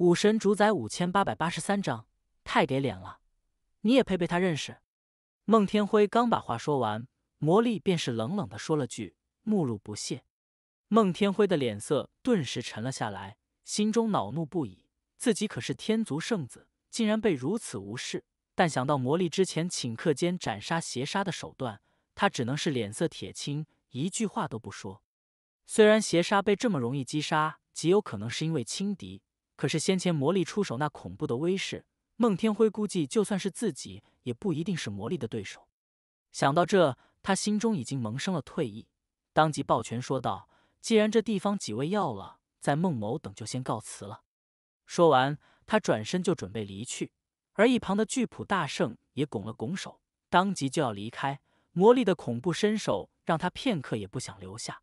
武神主宰五千八百八十三章，太给脸了，你也配被他认识？孟天辉刚把话说完，魔力便是冷冷的说了句，目露不屑。孟天辉的脸色顿时沉了下来，心中恼怒不已。自己可是天族圣子，竟然被如此无视。但想到魔力之前顷刻间斩杀邪杀的手段，他只能是脸色铁青，一句话都不说。虽然邪杀被这么容易击杀，极有可能是因为轻敌。可是先前魔力出手那恐怖的威势，孟天辉估计就算是自己也不一定是魔力的对手。想到这，他心中已经萌生了退意，当即抱拳说道：“既然这地方几位要了，在孟某等就先告辞了。”说完，他转身就准备离去。而一旁的巨普大圣也拱了拱手，当即就要离开。魔力的恐怖身手让他片刻也不想留下。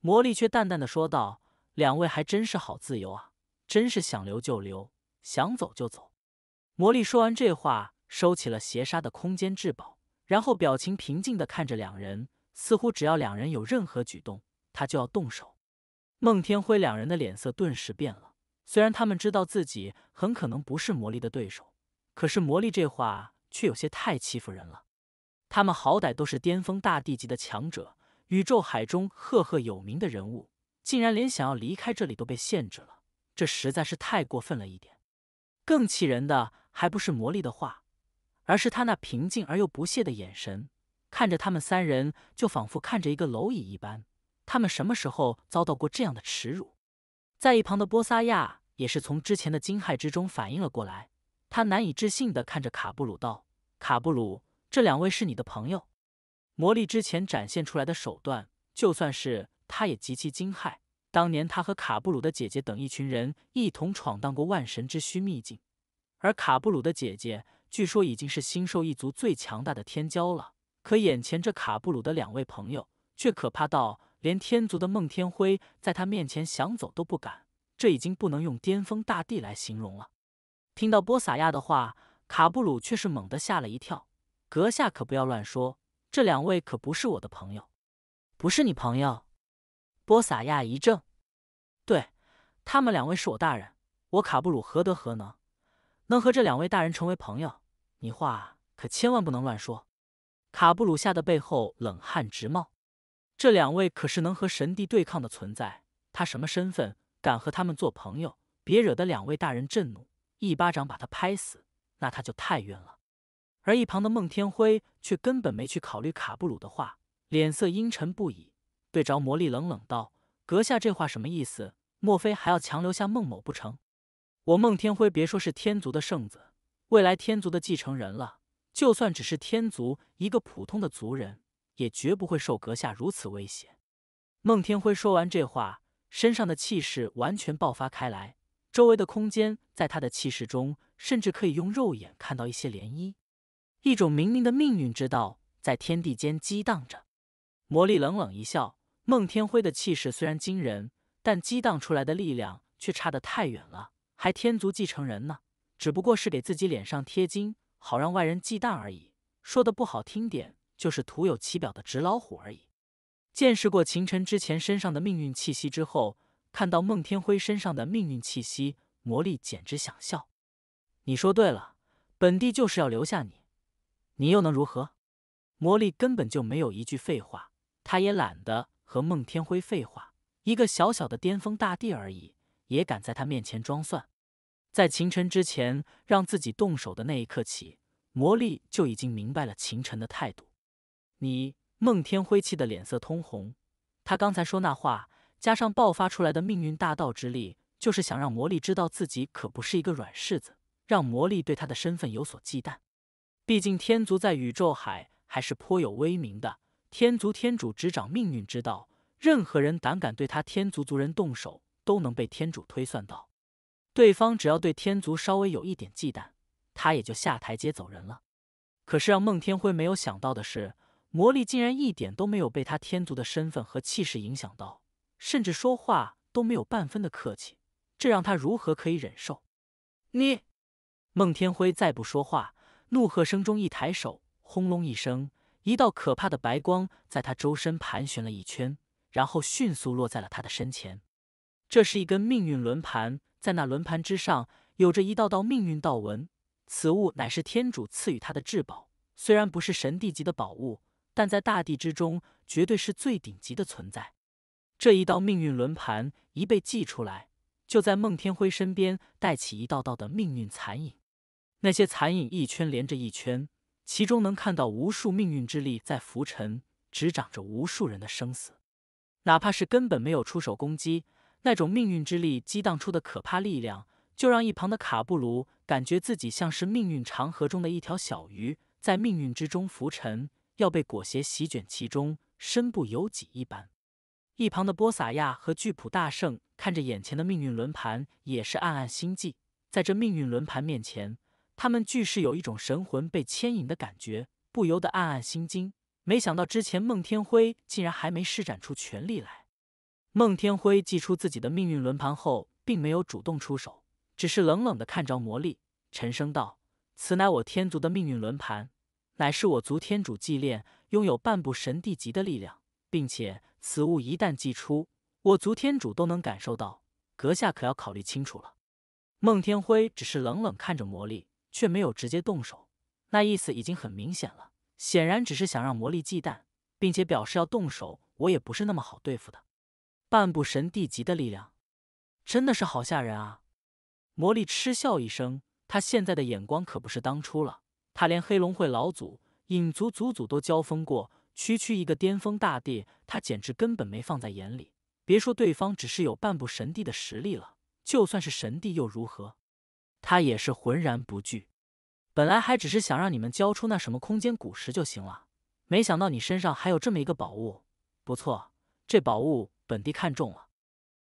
魔力却淡淡的说道：“两位还真是好自由啊。”真是想留就留，想走就走。魔力说完这话，收起了邪杀的空间至宝，然后表情平静的看着两人，似乎只要两人有任何举动，他就要动手。孟天辉两人的脸色顿时变了。虽然他们知道自己很可能不是魔力的对手，可是魔力这话却有些太欺负人了。他们好歹都是巅峰大帝级的强者，宇宙海中赫赫有名的人物，竟然连想要离开这里都被限制了。这实在是太过分了一点，更气人的还不是魔力的话，而是他那平静而又不屑的眼神，看着他们三人，就仿佛看着一个蝼蚁一般。他们什么时候遭到过这样的耻辱？在一旁的波萨亚也是从之前的惊骇之中反应了过来，他难以置信地看着卡布鲁道：“卡布鲁，这两位是你的朋友？魔力之前展现出来的手段，就算是他也极其惊骇。”当年他和卡布鲁的姐姐等一群人一同闯荡过万神之墟秘境，而卡布鲁的姐姐据说已经是星兽一族最强大的天骄了。可眼前这卡布鲁的两位朋友却可怕到连天族的孟天辉在他面前想走都不敢，这已经不能用巅峰大帝来形容了。听到波萨亚的话，卡布鲁却是猛地吓了一跳：“阁下可不要乱说，这两位可不是我的朋友，不是你朋友。”波撒亚一怔，对，他们两位是我大人，我卡布鲁何德何能，能和这两位大人成为朋友？你话可千万不能乱说！卡布鲁吓得背后冷汗直冒，这两位可是能和神帝对抗的存在，他什么身份，敢和他们做朋友？别惹得两位大人震怒，一巴掌把他拍死，那他就太冤了。而一旁的孟天辉却根本没去考虑卡布鲁的话，脸色阴沉不已。对着魔力冷冷道：“阁下这话什么意思？莫非还要强留下孟某不成？我孟天辉别说是天族的圣子，未来天族的继承人了，就算只是天族一个普通的族人，也绝不会受阁下如此威胁。”孟天辉说完这话，身上的气势完全爆发开来，周围的空间在他的气势中，甚至可以用肉眼看到一些涟漪，一种冥冥的命运之道在天地间激荡着。魔力冷冷一笑。孟天辉的气势虽然惊人，但激荡出来的力量却差得太远了。还天族继承人呢？只不过是给自己脸上贴金，好让外人忌惮而已。说的不好听点，就是徒有其表的纸老虎而已。见识过秦尘之前身上的命运气息之后，看到孟天辉身上的命运气息，魔力简直想笑。你说对了，本帝就是要留下你，你又能如何？魔力根本就没有一句废话，他也懒得。和孟天辉废话，一个小小的巅峰大帝而已，也敢在他面前装蒜？在秦晨之前让自己动手的那一刻起，魔力就已经明白了秦晨的态度。你，孟天辉气得脸色通红。他刚才说那话，加上爆发出来的命运大道之力，就是想让魔力知道自己可不是一个软柿子，让魔力对他的身份有所忌惮。毕竟天族在宇宙海还是颇有威名的。天族天主执掌命运之道，任何人胆敢对他天族族人动手，都能被天主推算到。对方只要对天族稍微有一点忌惮，他也就下台阶走人了。可是让孟天辉没有想到的是，魔力竟然一点都没有被他天族的身份和气势影响到，甚至说话都没有半分的客气，这让他如何可以忍受？你！孟天辉再不说话，怒喝声中一抬手，轰隆一声。一道可怕的白光在他周身盘旋了一圈，然后迅速落在了他的身前。这是一根命运轮盘，在那轮盘之上有着一道道命运道纹。此物乃是天主赐予他的至宝，虽然不是神帝级的宝物，但在大地之中绝对是最顶级的存在。这一道命运轮盘一被祭出来，就在孟天辉身边带起一道道的命运残影，那些残影一圈连着一圈。其中能看到无数命运之力在浮沉，执掌着无数人的生死。哪怕是根本没有出手攻击，那种命运之力激荡出的可怕力量，就让一旁的卡布鲁感觉自己像是命运长河中的一条小鱼，在命运之中浮沉，要被裹挟席卷其中，身不由己一般。一旁的波萨亚和巨普大圣看着眼前的命运轮盘，也是暗暗心悸。在这命运轮盘面前。他们俱是有一种神魂被牵引的感觉，不由得暗暗心惊。没想到之前孟天辉竟然还没施展出全力来。孟天辉祭出自己的命运轮盘后，并没有主动出手，只是冷冷的看着魔力，沉声道：“此乃我天族的命运轮盘，乃是我族天主祭炼，拥有半部神帝级的力量，并且此物一旦祭出，我族天主都能感受到。阁下可要考虑清楚了。”孟天辉只是冷冷看着魔力。却没有直接动手，那意思已经很明显了。显然只是想让魔力忌惮，并且表示要动手，我也不是那么好对付的。半步神帝级的力量，真的是好吓人啊！魔力嗤笑一声，他现在的眼光可不是当初了。他连黑龙会老祖、影族祖祖都交锋过，区区一个巅峰大帝，他简直根本没放在眼里。别说对方只是有半步神帝的实力了，就算是神帝又如何？他也是浑然不惧，本来还只是想让你们交出那什么空间古石就行了，没想到你身上还有这么一个宝物。不错，这宝物本帝看中了。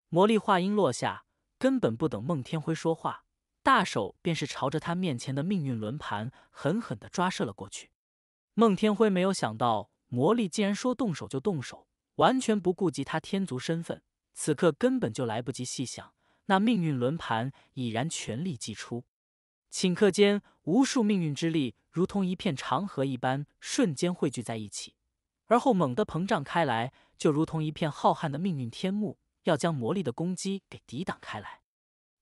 魔力话音落下，根本不等孟天辉说话，大手便是朝着他面前的命运轮盘狠狠地抓射了过去。孟天辉没有想到，魔力竟然说动手就动手，完全不顾及他天族身份，此刻根本就来不及细想。那命运轮盘已然全力祭出，顷刻间，无数命运之力如同一片长河一般，瞬间汇聚在一起，而后猛地膨胀开来，就如同一片浩瀚的命运天幕，要将魔力的攻击给抵挡开来。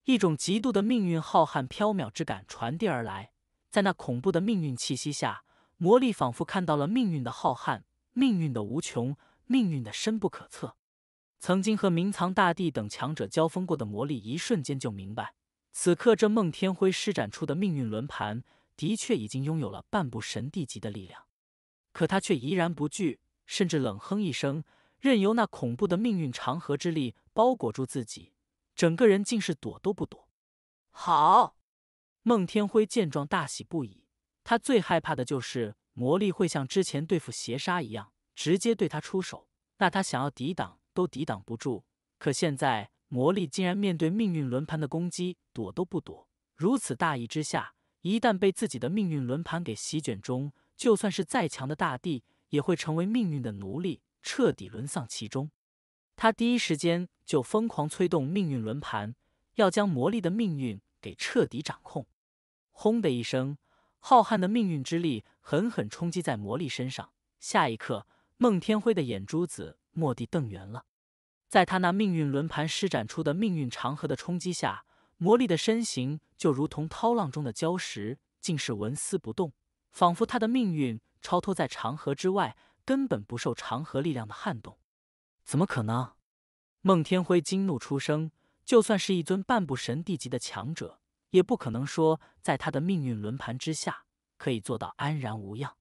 一种极度的命运浩瀚、飘渺之感传递而来，在那恐怖的命运气息下，魔力仿佛看到了命运的浩瀚、命运的无穷、命运的深不可测。曾经和明藏大帝等强者交锋过的魔力，一瞬间就明白，此刻这孟天辉施展出的命运轮盘，的确已经拥有了半部神帝级的力量。可他却怡然不惧，甚至冷哼一声，任由那恐怖的命运长河之力包裹住自己，整个人竟是躲都不躲。好，孟天辉见状大喜不已。他最害怕的就是魔力会像之前对付邪杀一样，直接对他出手。那他想要抵挡。都抵挡不住，可现在魔力竟然面对命运轮盘的攻击，躲都不躲，如此大意之下，一旦被自己的命运轮盘给席卷中，就算是再强的大地也会成为命运的奴隶，彻底沦丧其中。他第一时间就疯狂催动命运轮盘，要将魔力的命运给彻底掌控。轰的一声，浩瀚的命运之力狠狠冲击在魔力身上，下一刻，孟天辉的眼珠子蓦地瞪圆了。在他那命运轮盘施展出的命运长河的冲击下，魔力的身形就如同涛浪中的礁石，竟是纹丝不动，仿佛他的命运超脱在长河之外，根本不受长河力量的撼动。怎么可能？孟天辉惊怒出声。就算是一尊半步神帝级的强者，也不可能说在他的命运轮盘之下可以做到安然无恙。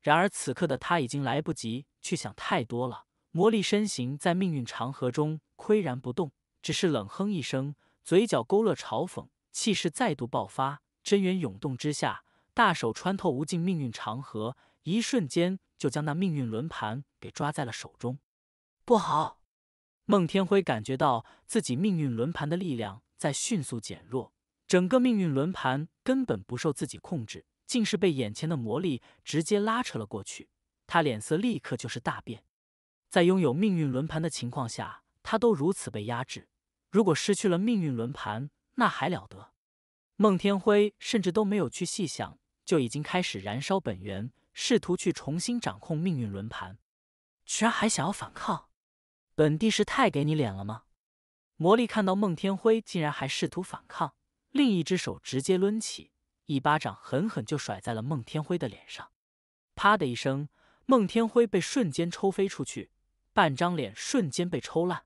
然而此刻的他已经来不及去想太多了。魔力身形在命运长河中岿然不动，只是冷哼一声，嘴角勾勒嘲讽，气势再度爆发，真元涌动之下，大手穿透无尽命运长河，一瞬间就将那命运轮盘给抓在了手中。不好！孟天辉感觉到自己命运轮盘的力量在迅速减弱，整个命运轮盘根本不受自己控制，竟是被眼前的魔力直接拉扯了过去。他脸色立刻就是大变。在拥有命运轮盘的情况下，他都如此被压制。如果失去了命运轮盘，那还了得？孟天辉甚至都没有去细想，就已经开始燃烧本源，试图去重新掌控命运轮盘。居然还想要反抗？本帝是太给你脸了吗？魔力看到孟天辉竟然还试图反抗，另一只手直接抡起一巴掌，狠狠就甩在了孟天辉的脸上。啪的一声，孟天辉被瞬间抽飞出去。半张脸瞬间被抽烂。